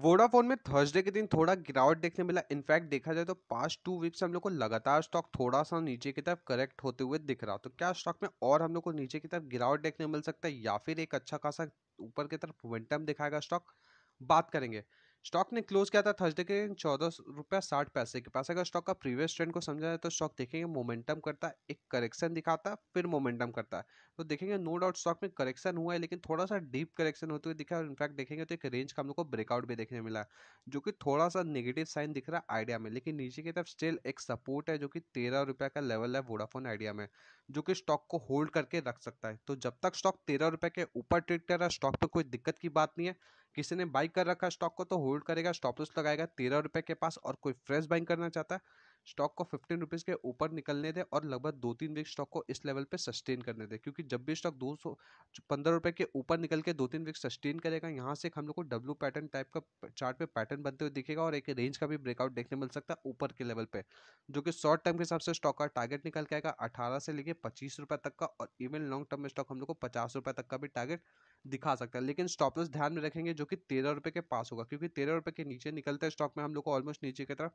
Vodafone में Thursday के दिन थोड़ा गिरावट देखने मिला इनफैक्ट देखा जाए तो पास्ट टू वीक्स हम लोग को लगातार स्टॉक थोड़ा सा नीचे की तरफ करेक्ट होते हुए दिख रहा तो क्या स्टॉक में और हम लोग को नीचे की तरफ गिरावट देखने मिल सकता है या फिर एक अच्छा खासा ऊपर की तरफ मोमेंटम दिखाएगा स्टॉक बात करेंगे स्टॉक ने क्लोज किया था थर्सडे के चौदह रुपया साठ पैसे के पास अगर स्टॉक का प्रीवियस ट्रेंड को समझा जाए तो स्टॉक देखेंगे मोमेंटम करता है एक करेक्शन दिखाता है फिर मोमेंटम करता है तो देखेंगे नो डाउट स्टॉक में करेक्शन हुआ है लेकिन थोड़ा सा डीप करेक्शन होते हुए दिखा और इनफैक्ट देखेंगे तो एक रेंज का हम लोग को ब्रेकआउट भी देखने मिला जो कि थोड़ा सा नेगेटिव साइन दिख रहा है आइडिया में लेकिन नीचे की तरफ स्टिल एक सपोर्ट है जो कि तेरह रुपये का लेवल है वोडाफोन आइडिया में जो कि स्टॉक को होल्ड करके रख सकता है तो जब तक स्टॉक तेरह रुपये के ऊपर ट्रेड कर रहा है स्टॉक पर कोई दिक्कत की बात नहीं है किसी ने बाइक कर रखा स्टॉक को तो होल्ड करेगा स्टॉप लॉस लगाएगा तेरह रुपए के पास और कोई फ्रेश बाइंग करना चाहता है स्टॉक को फिफ्टीन रुपीज़ के ऊपर निकलने दे और लगभग दो तीन वीक स्टॉक को इस लेवल पे सस्टेन करने दे क्योंकि जब भी स्टॉक दो सौ पंद्रह रुपए के ऊपर निकल के दो तीन वीक सस्टेन करेगा यहाँ से हम लोग को डब्ल्यू पैटर्न टाइप का चार्ट पे पैटर्न बनते हुए दिखेगा और एक रेंज का भी ब्रेकआउट देखने मिल सकता है ऊपर के लेवल पे जो कि शॉर्ट टर्म के हिसाब से स्टॉक का टारगेट निकल के आएगा अठारह से लेकर पच्चीस रुपए तक का और इवन लॉन्ग टर्म में स्टॉक हम लोग को पचास रुपए तक का भी टारगेट दिखा सकता है लेकिन स्टॉप लॉस ध्यान में रखेंगे जो कि तेरह रुपये के पास होगा क्योंकि तेरह रुपये के नीचे निकलता है स्टॉक में हम लोग को ऑलमोस्ट नीचे की तरफ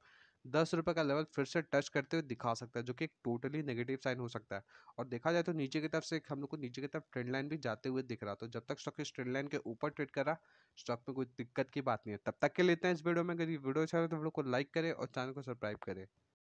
दस रुपये का लेवल फिर से टच करते हुए दिखा सकता है जो कि एक टोटली नेगेटिव साइन हो सकता है और देखा जाए तो नीचे की तरफ से हम लोग को नीचे की तरफ ट्रेंड लाइन भी जाते हुए दिख रहा तो जब तक स्टॉक इस ट्रेंड लाइन के ऊपर ट्रेड कर रहा स्टॉक में कोई दिक्कत की बात नहीं है तब तक के लेते हैं इस वीडियो में अगर ये वीडियो अच्छा रहा तो हम लोग को लाइक करें और चैनल को सब्सक्राइब करें